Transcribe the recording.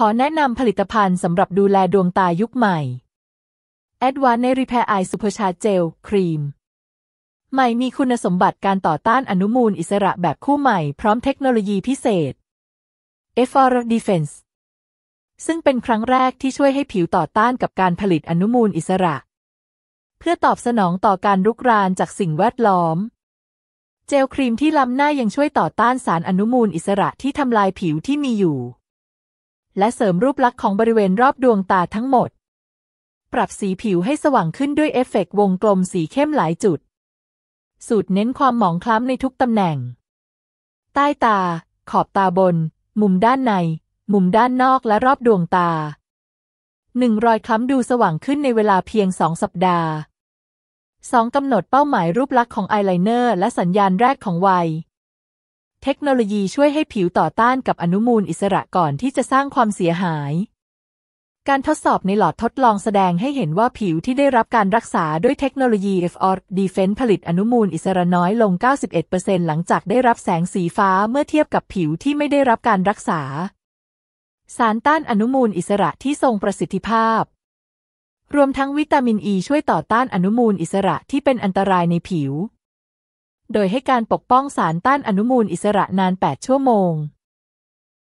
ขอแนะนำผลิตภัณฑ์สำหรับดูแลดวงตายุคใหม่ Advanced e Repair Eye Super Charge Gel Cream ใหม่มีคุณสมบัติการต่อต้านอนุมูลอิสระแบบคู่ใหม่พร้อมเทคโนโลยีพิเศษ e f f o r Defense ซึ่งเป็นครั้งแรกที่ช่วยให้ผิวต่อต้านกับการผลิตอนุมูลอิสระ เพื่อตอบสนองต่อการรุกรานจากสิ่งแวดล้อม เจลครีมที่ล้ำหน้ายังช่วยต่อต้านสารอนุมูลอิสระที่ทำลายผิวที่มีอยู่และเสริมรูปลักษณ์ของบริเวณรอบดวงตาทั้งหมด ปรับสีผิวให้สว่างขึ้นด้วยเอฟเฟกวงกลมสีเข้มหลายจุด สูตรเน้นความหมองคล้ำในทุกตำแหน่ง ใต้ตา ขอบตาบน มุมด้านใน มุมด้านนอกและรอบดวงตา หนึ่งรอยคล้ำดูสว่างขึ้นในเวลาเพียงสองสัปดาห์ สองกำหนดเป้าหมาย รูปลักษณ์ของอายไลเนอร์และสัญญาณแรกของวัยเทคโนโลยีช่วยให้ผิวต่อต้านกับอนุมูลอิสระก่อนที่จะสร้างความเสียหาย การทดสอบในหลอดทดลองแสดงให้เห็นว่าผิวที่ได้รับการรักษาด้วยเทคโนโลยี FR Defense ผลิตอนุมูลอิสระน้อยลง 91%หลังจากได้รับแสงสีฟ้าเมื่อเทียบกับผิวที่ไม่ได้รับการรักษา สารต้านอนุมูลอิสระที่ทรงประสิทธิภาพ รวมทั้งวิตามินอ e ีช่วยต่อต้านอนุมูลอิสระที่เป็นอันตรายในผิวโดยให้การปกป้องสารต้านอนุมูลอิสระนาน 8 ชั่วโมง